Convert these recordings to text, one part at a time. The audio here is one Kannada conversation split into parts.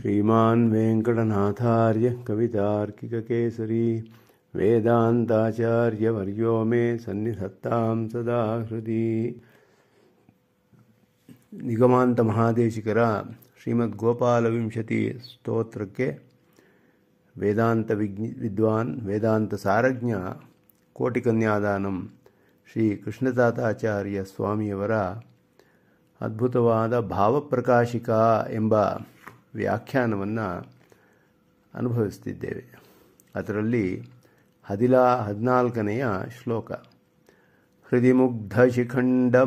श्रीमान वेंकटनाथार्य कवितार्किक केसरी वेदांताचार्य वर्यो मे सन्निधत्ता सदा हृदय निगमांत महादेशिकर श्रीमद् गोपाल विंशति स्तोत्र के वेदांत विद्वान वेदांत सारज्ञ कोटिकन्यादान श्री कृष्णदाताचार्य स्वामीवर ಅದ್ಭುತವಾದ ಭಾವಪ್ರಕಾಶಿಕ ಎಂಬ ವ್ಯಾಖ್ಯಾನವನ್ನು ಅನುಭವಿಸ್ತಿದ್ದೇವೆ ಅದರಲ್ಲಿ ಹದಿಲ ಹದಿನಾಲ್ಕನೆಯ ಶ್ಲೋಕ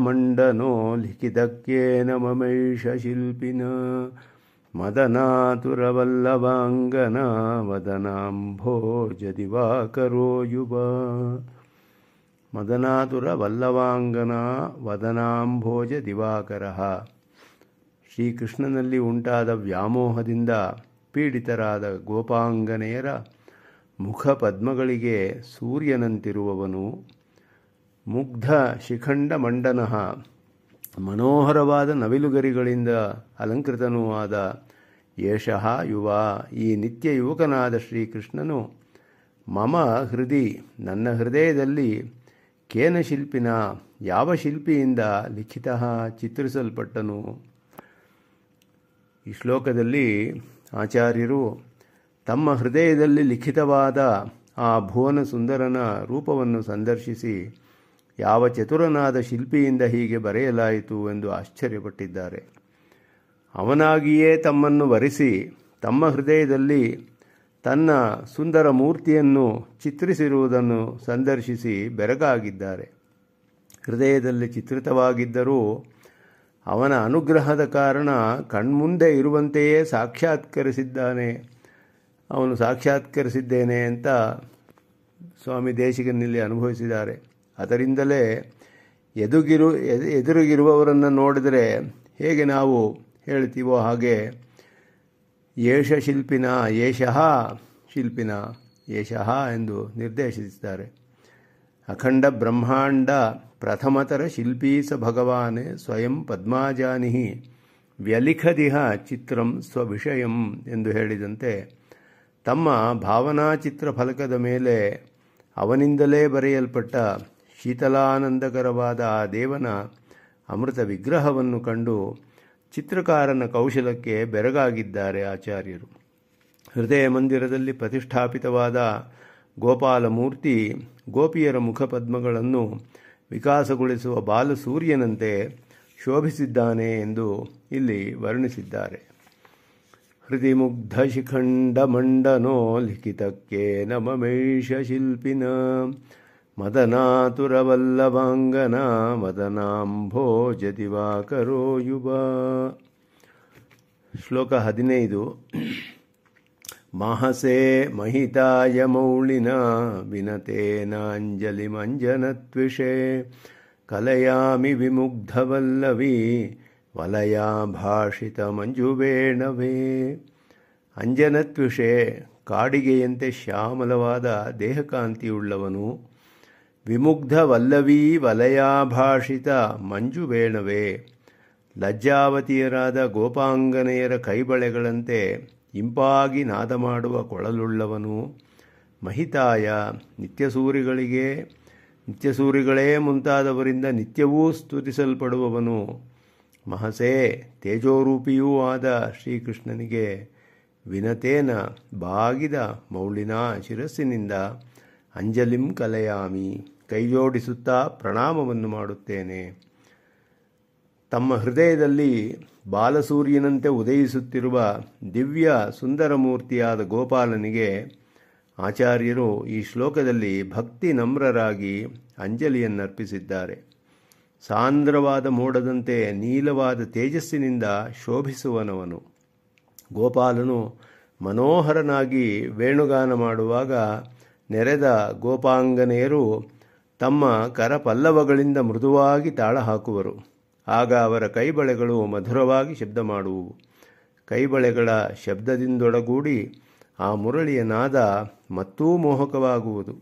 ಮಂಡನೋ ಲಿಖಿತಕ್ಕೇನ ಮಮೈಷ ಶಿಲ್ಪಿನ ಮದನಾತುರವಲ್ಲವಾಂಗನ ವದನಾಂಭೋಜ ದಿವಾಕರೋ ಯುವ ಮದನಾತುರವಲ್ಲವಾಂಗನ ವದನಾಂಭೋಜ ದಿವಾಕರ ಶ್ರೀಕೃಷ್ಣನಲ್ಲಿ ಉಂಟಾದ ವ್ಯಾಮೋಹದಿಂದ ಪೀಡಿತರಾದ ಗೋಪಾಂಗನೆಯರ ಪದ್ಮಗಳಿಗೆ ಸೂರ್ಯನಂತಿರುವವನು ಮುಗ್ಧ ಶಿಖಂಡ ಮಂಡನಃ ಮನೋಹರವಾದ ನವಿಲುಗರಿಗಳಿಂದ ಅಲಂಕೃತನೂ ಆದ ಯೇಷಃ ಯುವ ಈ ನಿತ್ಯ ಯುವಕನಾದ ಶ್ರೀಕೃಷ್ಣನು ಮಮ ಹೃದಿ ನನ್ನ ಹೃದಯದಲ್ಲಿ ಕೇನ ಶಿಲ್ಪಿನ ಯಾವ ಶಿಲ್ಪಿಯಿಂದ ಲಿಖಿತ ಚಿತ್ರಿಸಲ್ಪಟ್ಟನು ಈ ಶ್ಲೋಕದಲ್ಲಿ ಆಚಾರ್ಯರು ತಮ್ಮ ಹೃದಯದಲ್ಲಿ ಲಿಖಿತವಾದ ಆ ಭುವನ ಸುಂದರನ ರೂಪವನ್ನು ಸಂದರ್ಶಿಸಿ ಯಾವ ಚತುರನಾದ ಶಿಲ್ಪಿಯಿಂದ ಹೀಗೆ ಬರೆಯಲಾಯಿತು ಎಂದು ಆಶ್ಚರ್ಯಪಟ್ಟಿದ್ದಾರೆ ಅವನಾಗಿಯೇ ತಮ್ಮನ್ನು ವರಿಸಿ ತಮ್ಮ ಹೃದಯದಲ್ಲಿ ತನ್ನ ಸುಂದರ ಮೂರ್ತಿಯನ್ನು ಚಿತ್ರಿಸಿರುವುದನ್ನು ಸಂದರ್ಶಿಸಿ ಬೆರಗಾಗಿದ್ದಾರೆ ಹೃದಯದಲ್ಲಿ ಚಿತ್ರಿತವಾಗಿದ್ದರೂ ಅವನ ಅನುಗ್ರಹದ ಕಾರಣ ಕಣ್ಮುಂದೆ ಇರುವಂತೆಯೇ ಸಾಕ್ಷಾತ್ಕರಿಸಿದ್ದಾನೆ ಅವನು ಸಾಕ್ಷಾತ್ಕರಿಸಿದ್ದೇನೆ ಅಂತ ಸ್ವಾಮಿ ದೇಶಿಗನಲ್ಲಿ ಅನುಭವಿಸಿದ್ದಾರೆ ಅದರಿಂದಲೇ ಎದುಗಿರು ಎದುರಿಗಿರುವವರನ್ನು ನೋಡಿದರೆ ಹೇಗೆ ನಾವು ಹೇಳ್ತೀವೋ ಹಾಗೆ ಏಷ ಶಿಲ್ಪಿನ ಏಷಃ ಶಿಲ್ಪಿನ ಏಷಃ ಎಂದು ನಿರ್ದೇಶಿಸಿದ್ದಾರೆ ಅಖಂಡ ಬ್ರಹ್ಮಾಂಡ ಪ್ರಥಮತರ ಶಿಲ್ಪೀಸ ಭಗವಾನೇ ಭಗವಾನ್ ಸ್ವಯಂ ಪದ್ಮಾಜಾನಿ ವ್ಯಲಿಖದಿಹ ಚಿತ್ರಂ ಸ್ವವಿಷಯಂ ಎಂದು ಹೇಳಿದಂತೆ ತಮ್ಮ ಭಾವನಾ ಚಿತ್ರ ಫಲಕದ ಮೇಲೆ ಅವನಿಂದಲೇ ಬರೆಯಲ್ಪಟ್ಟ ಶೀತಲಾನಂದಕರವಾದ ಆ ದೇವನ ಅಮೃತ ವಿಗ್ರಹವನ್ನು ಕಂಡು ಚಿತ್ರಕಾರನ ಕೌಶಲಕ್ಕೆ ಬೆರಗಾಗಿದ್ದಾರೆ ಆಚಾರ್ಯರು ಹೃದಯ ಮಂದಿರದಲ್ಲಿ ಪ್ರತಿಷ್ಠಾಪಿತವಾದ ಗೋಪಾಲಮೂರ್ತಿ ಗೋಪಿಯರ ಮುಖಪದ್ಮಗಳನ್ನು ವಿಕಾಸಗೊಳಿಸುವ ಬಾಲಸೂರ್ಯನಂತೆ ಶೋಭಿಸಿದ್ದಾನೆ ಎಂದು ಇಲ್ಲಿ ವರ್ಣಿಸಿದ್ದಾರೆ ಶಿಖಂಡ ಮಂಡನೋ ಲಿಖಿತಕ್ಕೆ ಮೇಷ ಶಿಲ್ಪಿನ ಮದನಾತುರವಲ್ಲವಾಂಗನ ಮದನಾಂಭೋ ಜದಿವಾಕರೋ ಯುವ ಶ್ಲೋಕ ಹದಿನೈದು महसे ನಾಂಜಲಿ मौलिना ಕಲಯಾಮಿ ವಿಮುಗ್ಧವಲ್ಲವಿ ವಲಯ ವಲಯಾಭಾಷಿತ ಮಂಜುವೇಣವೇ ಅಂಜನತ್ವಿಷೆ ಕಾಡಿಗೆಯಂತೆ ಶ್ಯಾಮಲವಾದ ದೇಹಕಾಂತಿಯುಳ್ಳವನು ವಿಮುಗ್ಧವಲ್ಲವೀ ವಲಯಾಭಾಷಿತ ಮಂಜುಬೇಣವೇ ಲಜ್ಜಾವತಿಯರಾದ ಗೋಪಾಂಗನೆಯರ ಕೈಬಳೆಗಳಂತೆ ಇಂಪಾಗಿ ನಾದ ಮಾಡುವ ಕೊಳಲುಳ್ಳವನು ಮಹಿತಾಯ ನಿತ್ಯಸೂರಿಗಳಿಗೆ ನಿತ್ಯಸೂರಿಗಳೇ ಮುಂತಾದವರಿಂದ ನಿತ್ಯವೂ ಸ್ತುತಿಸಲ್ಪಡುವವನು ಮಹಸೇ ತೇಜೋರೂಪಿಯೂ ಆದ ಶ್ರೀಕೃಷ್ಣನಿಗೆ ವಿನತೇನ ಬಾಗಿದ ಮೌಳಿನ ಶಿರಸ್ಸಿನಿಂದ ಅಂಜಲಿಂ ಕಲೆಯಾಮಿ ಕೈಜೋಡಿಸುತ್ತಾ ಪ್ರಣಾಮವನ್ನು ಮಾಡುತ್ತೇನೆ ತಮ್ಮ ಹೃದಯದಲ್ಲಿ ಬಾಲಸೂರ್ಯನಂತೆ ಉದಯಿಸುತ್ತಿರುವ ದಿವ್ಯ ಸುಂದರಮೂರ್ತಿಯಾದ ಗೋಪಾಲನಿಗೆ ಆಚಾರ್ಯರು ಈ ಶ್ಲೋಕದಲ್ಲಿ ಭಕ್ತಿ ನಮ್ರರಾಗಿ ಅಂಜಲಿಯನ್ನರ್ಪಿಸಿದ್ದಾರೆ ಸಾಂದ್ರವಾದ ಮೋಡದಂತೆ ನೀಲವಾದ ತೇಜಸ್ಸಿನಿಂದ ಶೋಭಿಸುವನವನು ಗೋಪಾಲನು ಮನೋಹರನಾಗಿ ವೇಣುಗಾನ ಮಾಡುವಾಗ ನೆರೆದ ಗೋಪಾಂಗನೆಯರು ತಮ್ಮ ಕರಪಲ್ಲವಗಳಿಂದ ಮೃದುವಾಗಿ ತಾಳ ಹಾಕುವರು ಆಗ ಅವರ ಕೈಬಳೆಗಳು ಮಧುರವಾಗಿ ಶಬ್ದ ಮಾಡುವು ಕೈಬಳೆಗಳ ಶಬ್ದದಿಂದೊಡಗೂಡಿ ಆ ಮುರಳಿಯ ನಾದ ಮತ್ತೂ ಮೋಹಕವಾಗುವುದು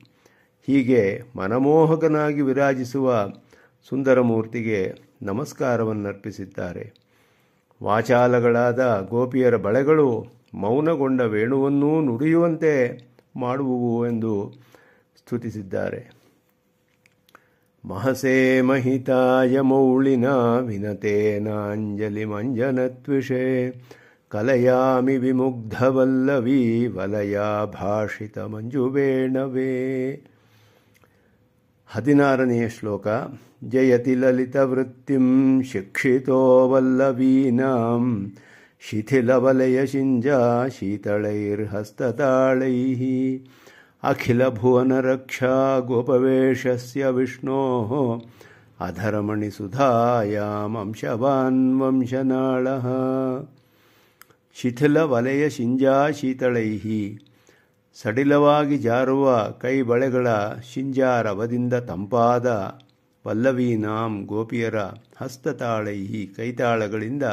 ಹೀಗೆ ಮನಮೋಹಕನಾಗಿ ವಿರಾಜಿಸುವ ಸುಂದರಮೂರ್ತಿಗೆ ನಮಸ್ಕಾರವನ್ನರ್ಪಿಸಿದ್ದಾರೆ ವಾಚಾಲಗಳಾದ ಗೋಪಿಯರ ಬಳೆಗಳು ಮೌನಗೊಂಡ ವೇಣುವನ್ನೂ ನುಡಿಯುವಂತೆ ಮಾಡುವು ಎಂದು ಸ್ತುತಿಸಿದ್ದಾರೆ महसे महिताय महितायमौळिना विनतेनाञ्जलिमञ्जनत्विषे कलयामि विमुग्धवल्लवी वलया भाषितमञ्जुवेणवे हदिनारने श्लोक जयति ललितवृत्तिं शिक्षितो वल्लवीनां शिथिलवलयशिञ्जा शीतलैर्हस्तताळैः अखिलभुवनरक्षा गोपवेशस्य विष्णोः अधरमणिसुधायामंशवान् वंशनाळः ಶಿಥಿಲವಲಯ ಶಿಂಜಾಶೀತಳೈಃ ಸಡಿಲವಾಗಿ ಜಾರುವ ಕೈಬಳೆಗಳ ಶಿಂಜಾರವದಿಂದ ತಂಪಾದ ಪಲ್ಲವೀನಾಂ ಗೋಪಿಯರ ಹಸ್ತತಾಳೈ ಕೈತಾಳಗಳಿಂದ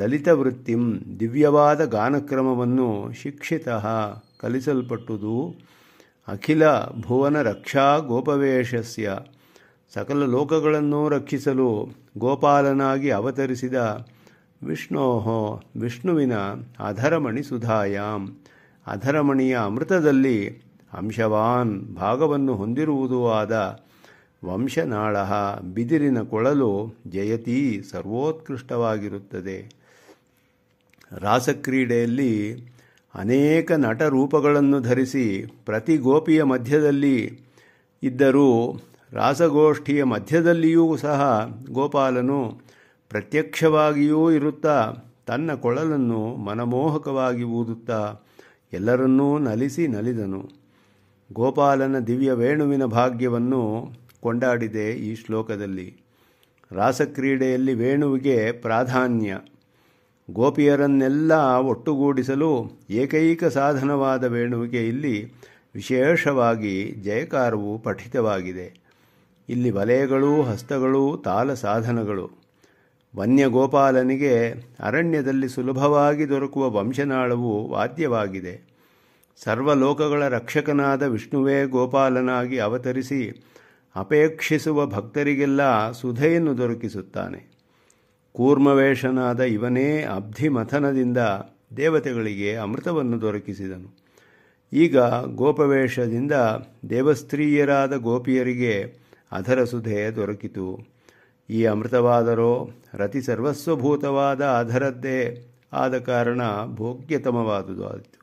ಲಲಿತವೃತ್ತಿಂ ದಿವ್ಯವಾದ ಗಾನಕ್ರಮವನ್ನು ಶಿಕ್ಷಿತ ಕಲಿಸಲ್ಪಟ್ಟುದು ಅಖಿಲ ಭುವನ ರಕ್ಷಾ ಗೋಪವೇಶಸ್ಯ ಸಕಲ ಲೋಕಗಳನ್ನು ರಕ್ಷಿಸಲು ಗೋಪಾಲನಾಗಿ ಅವತರಿಸಿದ ವಿಷ್ಣೋಹೋ ವಿಷ್ಣುವಿನ ಅಧರಮಣಿ ಸುಧಾಯಾಮ್ ಅಧರಮಣಿಯ ಅಮೃತದಲ್ಲಿ ಅಂಶವಾನ್ ಭಾಗವನ್ನು ಹೊಂದಿರುವುದೂ ಆದ ವಂಶನಾಳ ಬಿದಿರಿನ ಕೊಳಲು ಜಯತಿ ಸರ್ವೋತ್ಕೃಷ್ಟವಾಗಿರುತ್ತದೆ ರಾಸಕ್ರೀಡೆಯಲ್ಲಿ ಅನೇಕ ನಟರೂಪಗಳನ್ನು ಧರಿಸಿ ಪ್ರತಿ ಗೋಪಿಯ ಮಧ್ಯದಲ್ಲಿ ಇದ್ದರೂ ರಾಸಗೋಷ್ಠಿಯ ಮಧ್ಯದಲ್ಲಿಯೂ ಸಹ ಗೋಪಾಲನು ಪ್ರತ್ಯಕ್ಷವಾಗಿಯೂ ಇರುತ್ತಾ ತನ್ನ ಕೊಳಲನ್ನು ಮನಮೋಹಕವಾಗಿ ಊದುತ್ತಾ ಎಲ್ಲರನ್ನೂ ನಲಿಸಿ ನಲಿದನು ಗೋಪಾಲನ ದಿವ್ಯ ವೇಣುವಿನ ಭಾಗ್ಯವನ್ನು ಕೊಂಡಾಡಿದೆ ಈ ಶ್ಲೋಕದಲ್ಲಿ ರಾಸಕ್ರೀಡೆಯಲ್ಲಿ ವೇಣುವಿಗೆ ಪ್ರಾಧಾನ್ಯ ಗೋಪಿಯರನ್ನೆಲ್ಲ ಒಟ್ಟುಗೂಡಿಸಲು ಏಕೈಕ ಸಾಧನವಾದ ವೇಣುವಿಗೆ ಇಲ್ಲಿ ವಿಶೇಷವಾಗಿ ಜಯಕಾರವು ಪಠಿತವಾಗಿದೆ ಇಲ್ಲಿ ವಲಯಗಳು ಹಸ್ತಗಳು ತಾಲ ಸಾಧನಗಳು ವನ್ಯಗೋಪಾಲನಿಗೆ ಅರಣ್ಯದಲ್ಲಿ ಸುಲಭವಾಗಿ ದೊರಕುವ ವಂಶನಾಳವು ವಾದ್ಯವಾಗಿದೆ ಸರ್ವಲೋಕಗಳ ರಕ್ಷಕನಾದ ವಿಷ್ಣುವೇ ಗೋಪಾಲನಾಗಿ ಅವತರಿಸಿ ಅಪೇಕ್ಷಿಸುವ ಭಕ್ತರಿಗೆಲ್ಲ ಸುಧೆಯನ್ನು ದೊರಕಿಸುತ್ತಾನೆ ಕೂರ್ಮವೇಷನಾದ ಇವನೇ ಅಬ್ಧಿಮಥನದಿಂದ ದೇವತೆಗಳಿಗೆ ಅಮೃತವನ್ನು ದೊರಕಿಸಿದನು ಈಗ ಗೋಪವೇಷದಿಂದ ದೇವಸ್ತ್ರೀಯರಾದ ಗೋಪಿಯರಿಗೆ ಅಧರಸುಧೆ ದೊರಕಿತು ಈ ಅಮೃತವಾದರೋ ರತಿ ಸರ್ವಸ್ವಭೂತವಾದ ಅಧರದ್ದೇ ಆದ ಕಾರಣ ಭೋಗ್ಯತಮವಾದುದು ಆಯಿತು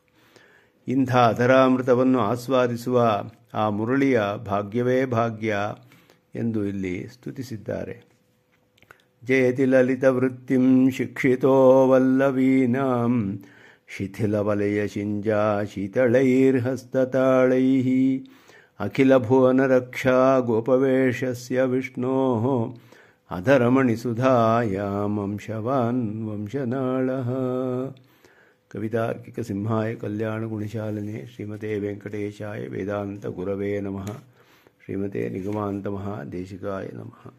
ಇಂಥ ಅಧರಾಮೃತವನ್ನು ಆಸ್ವಾದಿಸುವ ಆ ಮುರುಳಿಯ ಭಾಗ್ಯವೇ ಭಾಗ್ಯ ಎಂದು ಇಲ್ಲಿ ಸ್ತುತಿಸಿದ್ದಾರೆ ललितवृत्तिं शिक्षितो वल्लवीनाम् शिथिलवलयशिञ्जा शीतलैर्हस्तताळैः अखिलभुवनरक्षा गोपवेशस्य विष्णोः वंशनाळः कवितार्किकसिंहाय कल्याणगुणशालिने श्रीमते वेङ्कटेशाय वेदान्तगुरवे नमः श्रीमते निगमान्तमहादेशिकाय नमः